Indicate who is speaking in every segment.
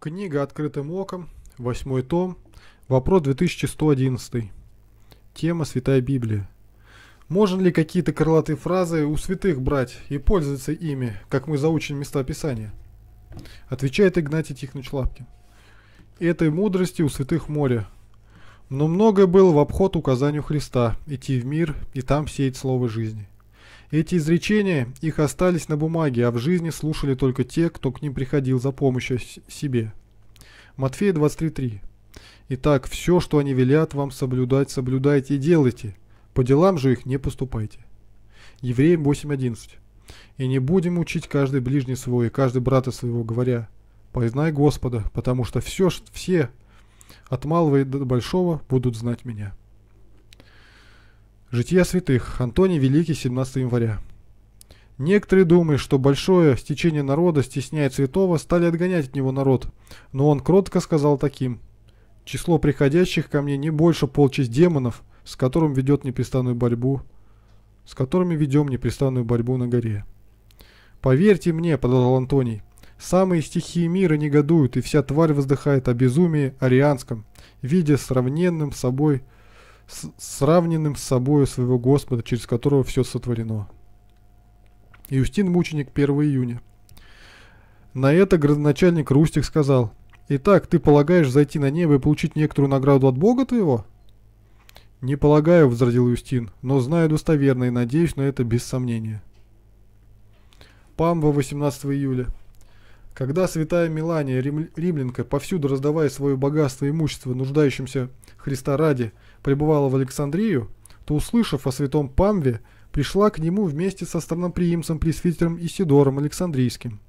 Speaker 1: Книга «Открытым оком», восьмой том, вопрос 2111. Тема «Святая Библия». Можно ли какие-то крылатые фразы у святых брать и пользоваться ими, как мы заучим места Писания? Отвечает Игнатий Тихонович Лапкин. Этой мудрости у святых море. Но многое было в обход указанию Христа – идти в мир и там сеять слово жизни – эти изречения, их остались на бумаге, а в жизни слушали только те, кто к ним приходил за помощью себе. Матфея 23.3 Итак, все, что они велят вам соблюдать, соблюдайте и делайте, по делам же их не поступайте. Евреям 8.11 И не будем учить каждый ближний свой и каждый брата своего, говоря, «Познай Господа, потому что все, все, от малого и до большого, будут знать меня». Житие святых. Антоний Великий, 17 января. Некоторые думают, что большое стечение народа, стесняя святого, стали отгонять от него народ. Но он кротко сказал таким. «Число приходящих ко мне не больше полчищ демонов, с которым ведет непрестанную борьбу, с которыми ведем непрестанную борьбу на горе». «Поверьте мне», — продолжал Антоний, — «самые стихии мира негодуют, и вся тварь воздыхает о безумии арианском, видя сравненным с собой с сравненным с собой своего Господа, через которого все сотворено. Иустин Мученик, 1 июня. На это градоначальник Рустик сказал, «Итак, ты полагаешь зайти на небо и получить некоторую награду от Бога твоего?» «Не полагаю», — возразил Юстин, — «но знаю достоверно и надеюсь на это без сомнения». Памва, 18 июля. Когда святая Милания, римлянка, повсюду раздавая свое богатство и имущество нуждающимся Христа ради, пребывала в Александрию, то, услышав о святом Памве, пришла к нему вместе со странноприимцем пресвитером Исидором Александрийским.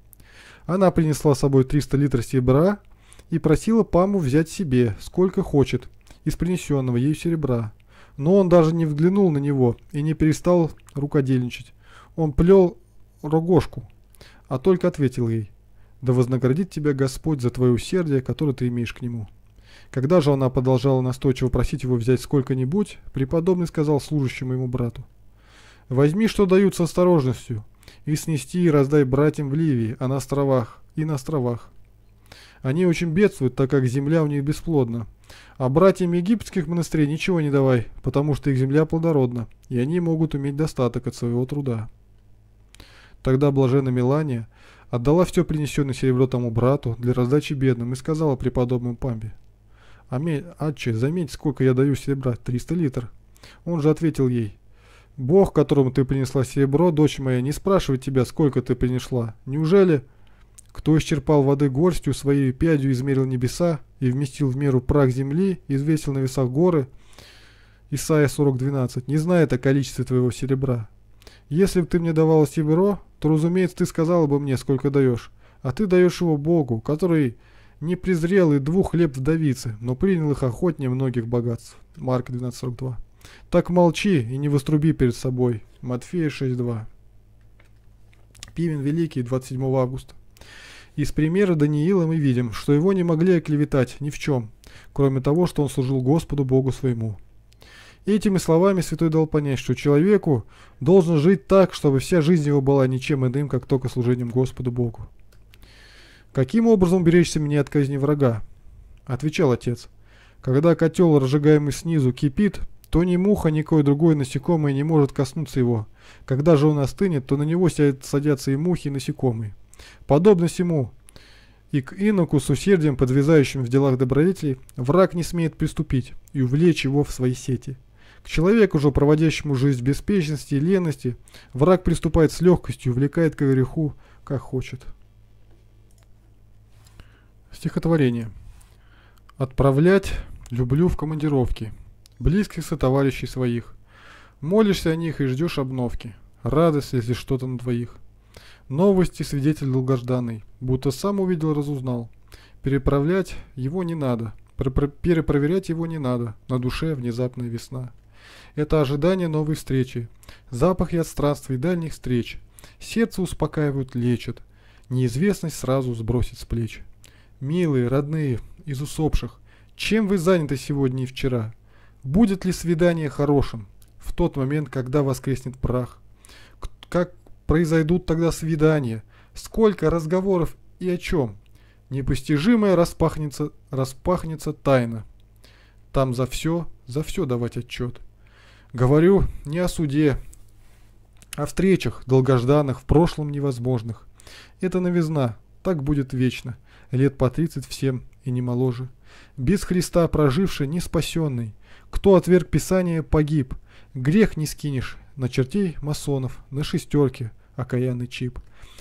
Speaker 1: Она принесла с собой 300 литров серебра и просила Паму взять себе, сколько хочет, из принесенного ей серебра. Но он даже не взглянул на него и не перестал рукодельничать. Он плел рогошку, а только ответил ей да вознаградит тебя Господь за твое усердие, которое ты имеешь к нему». Когда же она продолжала настойчиво просить его взять сколько-нибудь, преподобный сказал служащему ему брату, «Возьми, что дают с осторожностью, и снести и раздай братьям в Ливии, а на островах, и на островах. Они очень бедствуют, так как земля у них бесплодна. А братьям египетских монастырей ничего не давай, потому что их земля плодородна, и они могут иметь достаток от своего труда». Тогда блаженная Мелания, отдала все принесенное серебро тому брату для раздачи бедным и сказала преподобному Памбе. «Амель, отче, заметь, сколько я даю серебра, 300 литр». Он же ответил ей, «Бог, которому ты принесла серебро, дочь моя, не спрашивает тебя, сколько ты принесла. Неужели...» Кто исчерпал воды горстью, своей пядью измерил небеса и вместил в меру прах земли, извесил на весах горы, Исайя 40.12, не знает о количестве твоего серебра. Если бы ты мне давала серебро, то, разумеется, ты сказала бы мне, сколько даешь. А ты даешь его Богу, который не презрел и двух хлеб вдовицы, но принял их охотнее многих богатств. Марк 12.42. Так молчи и не воструби перед собой. Матфея 6.2. Пивен Великий, 27 августа. Из примера Даниила мы видим, что его не могли оклеветать ни в чем, кроме того, что он служил Господу Богу своему этими словами святой дал понять, что человеку должно жить так, чтобы вся жизнь его была ничем иным, как только служением Господу Богу. «Каким образом беречься мне от казни врага?» Отвечал отец. «Когда котел, разжигаемый снизу, кипит, то ни муха, ни кое другое насекомое не может коснуться его. Когда же он остынет, то на него садятся и мухи, и насекомые. Подобно сему, и к иноку с усердием, подвязающим в делах добродетелей, враг не смеет приступить и увлечь его в свои сети. К человеку же, проводящему жизнь в беспечности и лености, враг приступает с легкостью, увлекает к греху, как хочет. Стихотворение. Отправлять люблю в командировки, близких со товарищей своих. Молишься о них и ждешь обновки, радость, если что-то на двоих. Новости свидетель долгожданный, будто сам увидел, разузнал. Переправлять его не надо, перепроверять его не надо, на душе внезапная весна. Это ожидание новой встречи, запах от странствий дальних встреч. Сердце успокаивают, лечат. Неизвестность сразу сбросит с плеч. Милые, родные, из усопших, чем вы заняты сегодня и вчера? Будет ли свидание хорошим в тот момент, когда воскреснет прах? Как произойдут тогда свидания? Сколько разговоров и о чем? Непостижимая распахнется, распахнется тайна. Там за все, за все давать отчет. Говорю не о суде, а о встречах, долгожданных, в прошлом невозможных. Это новизна, так будет вечно, лет по тридцать всем и не моложе. Без Христа проживший, не спасенный. Кто отверг Писание, погиб. Грех не скинешь на чертей масонов, на шестерке, окаянный чип.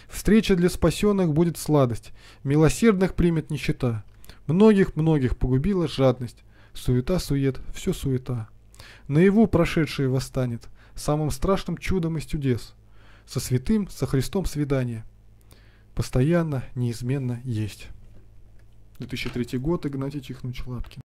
Speaker 1: Встреча для спасенных будет сладость, милосердных примет нищета. Многих-многих погубила жадность. Суета-сует, все суета. Наяву прошедшее восстанет, самым страшным чудом из чудес. Со святым, со Христом свидание. Постоянно, неизменно есть. 2003 год, Игнатий Чихнуч Лапкин.